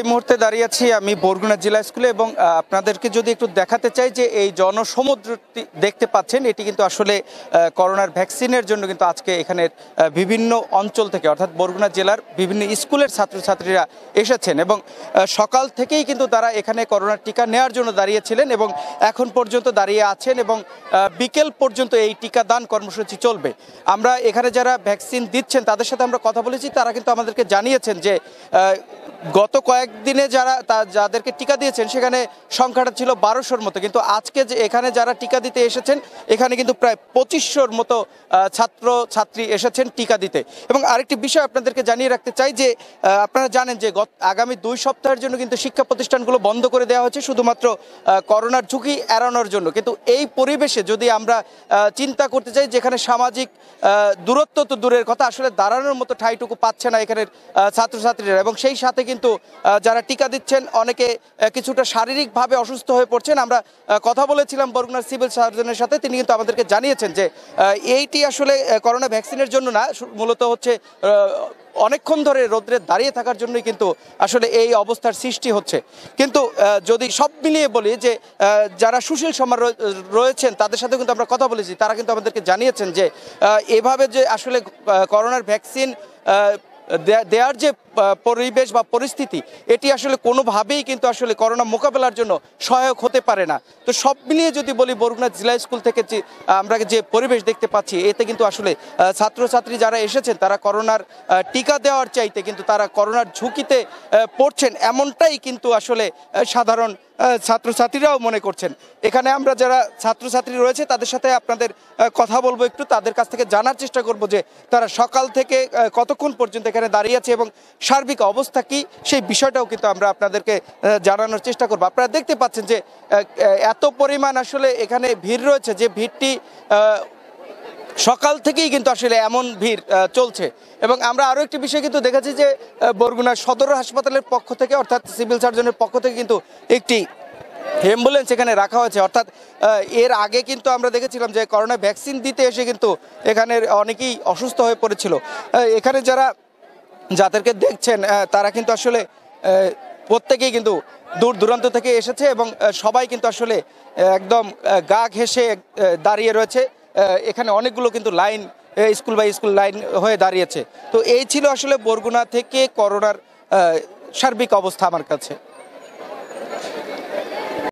এই মুহূর্তে দাঁড়িয়ে আছি আমি বরগুনা জেলা স্কুলে এবং আপনাদেরকে যদি একটু দেখাতে চাই যে এই জনসমুদ্রটি দেখতে পাচ্ছেন এটি কিন্তু আসলে করোনার ভ্যাকসিনের জন্য কিন্তু আজকে এখানের বিভিন্ন অঞ্চল থেকে অর্থাৎ বরগুনা জেলার বিভিন্ন স্কুলের ছাত্রছাত্রীরা এসেছেন এবং সকাল থেকেই কিন্তু তারা এখানে করোনার টিকা নেওয়ার জন্য দাঁড়িয়েছিলেন এবং এখন পর্যন্ত দাঁড়িয়ে আছেন এবং বিকেল পর্যন্ত এই টিকাদান কর্মসূচি চলবে আমরা এখানে যারা ভ্যাকসিন দিচ্ছেন তাদের সাথে আমরা কথা বলেছি তারা কিন্তু আমাদেরকে জানিয়েছেন যে গত কয়েকদিনে যারা তা যাদেরকে টিকা দিয়েছেন সেখানে সংখ্যাটা ছিল বারোশোর মতো কিন্তু আজকে যে এখানে যারা টিকা দিতে এসেছেন এখানে কিন্তু প্রায় পঁচিশশোর মতো ছাত্র ছাত্রী এসেছেন টিকা দিতে এবং আরেকটি বিষয় আপনাদেরকে জানিয়ে রাখতে চাই যে আপনারা জানেন যে গত আগামী দুই সপ্তাহের জন্য কিন্তু শিক্ষা প্রতিষ্ঠানগুলো বন্ধ করে দেওয়া হচ্ছে শুধুমাত্র করোনার ঝুঁকি এড়ানোর জন্য কিন্তু এই পরিবেশে যদি আমরা চিন্তা করতে চাই যেখানে সামাজিক দূরত্ব তো দূরের কথা আসলে দাঁড়ানোর মতো ঠাইটুকু পাচ্ছে না এখানের ছাত্রছাত্রীরা এবং সেই সাথে কিন্তু যারা টিকা দিচ্ছেন অনেকে কিছুটা শারীরিকভাবে অসুস্থ হয়ে পড়ছেন আমরা কথা বলেছিলাম বরগুনার সিভিল সার্জনের সাথে তিনি কিন্তু আমাদেরকে জানিয়েছেন যে এইটি আসলে করোনা ভ্যাকসিনের জন্য না মূলত হচ্ছে অনেকক্ষণ ধরে রোদ্রে দাঁড়িয়ে থাকার জন্যই কিন্তু আসলে এই অবস্থার সৃষ্টি হচ্ছে কিন্তু যদি সব মিলিয়ে বলি যে যারা সুশীল সমার রয়েছেন তাদের সাথে কিন্তু আমরা কথা বলেছি তারা কিন্তু আমাদেরকে জানিয়েছেন যে এভাবে যে আসলে করোনার ভ্যাকসিন দেয়ার যে পরিবেশ বা পরিস্থিতি এটি আসলে কোনোভাবেই কিন্তু আসলে করোনা মোকাবেলার জন্য সহায়ক হতে পারে না তো সব মিলিয়ে যদি বলি বরগুনা জেলা স্কুল থেকে যে আমরা যে পরিবেশ দেখতে পাচ্ছি এতে কিন্তু আসলে ছাত্রছাত্রী যারা এসেছেন তারা করোনার টিকা দেওয়ার চাইতে কিন্তু তারা করোনার ঝুঁকিতে পড়ছেন এমনটাই কিন্তু আসলে সাধারণ ছাত্রছাত্রীরাও মনে করছেন এখানে আমরা যারা ছাত্রছাত্রী রয়েছে তাদের সাথে আপনাদের কথা বলবো একটু তাদের কাছ থেকে জানার চেষ্টা করব যে তারা সকাল থেকে কতক্ষণ পর্যন্ত এখানে দাঁড়িয়ে আছে এবং সার্বিক অবস্থা কি সেই বিষয়টাও কিন্তু আমরা আপনাদেরকে জানানোর চেষ্টা করব আপনারা দেখতে পাচ্ছেন যে এত পরিমাণ আসলে এখানে ভিড় রয়েছে যে ভিড়টি সকাল থেকেই কিন্তু আসলে এমন ভিড় চলছে এবং আমরা আরও একটি বিষয় কিন্তু দেখেছি যে বরগুনা সদর হাসপাতালের পক্ষ থেকে অর্থাৎ সিভিল সার্জনের পক্ষ থেকে কিন্তু একটি অ্যাম্বুলেন্স এখানে রাখা হয়েছে অর্থাৎ এর আগে কিন্তু আমরা দেখেছিলাম যে করোনা ভ্যাকসিন দিতে এসে কিন্তু এখানে অনেকেই অসুস্থ হয়ে পড়েছিল এখানে যারা যাদেরকে দেখছেন তারা কিন্তু আসলে প্রত্যেকেই কিন্তু দূর দূরান্ত থেকে এসেছে এবং সবাই কিন্তু আসলে একদম গা ঘেঁষে দাঁড়িয়ে রয়েছে এখানে অনেকগুলো কিন্তু line school by school line হয়ে দাঁড়িয়েছে তো এই ছিল আসলে বরগুনা থেকে করোনার সার্বিক অবস্থা আমার কাছে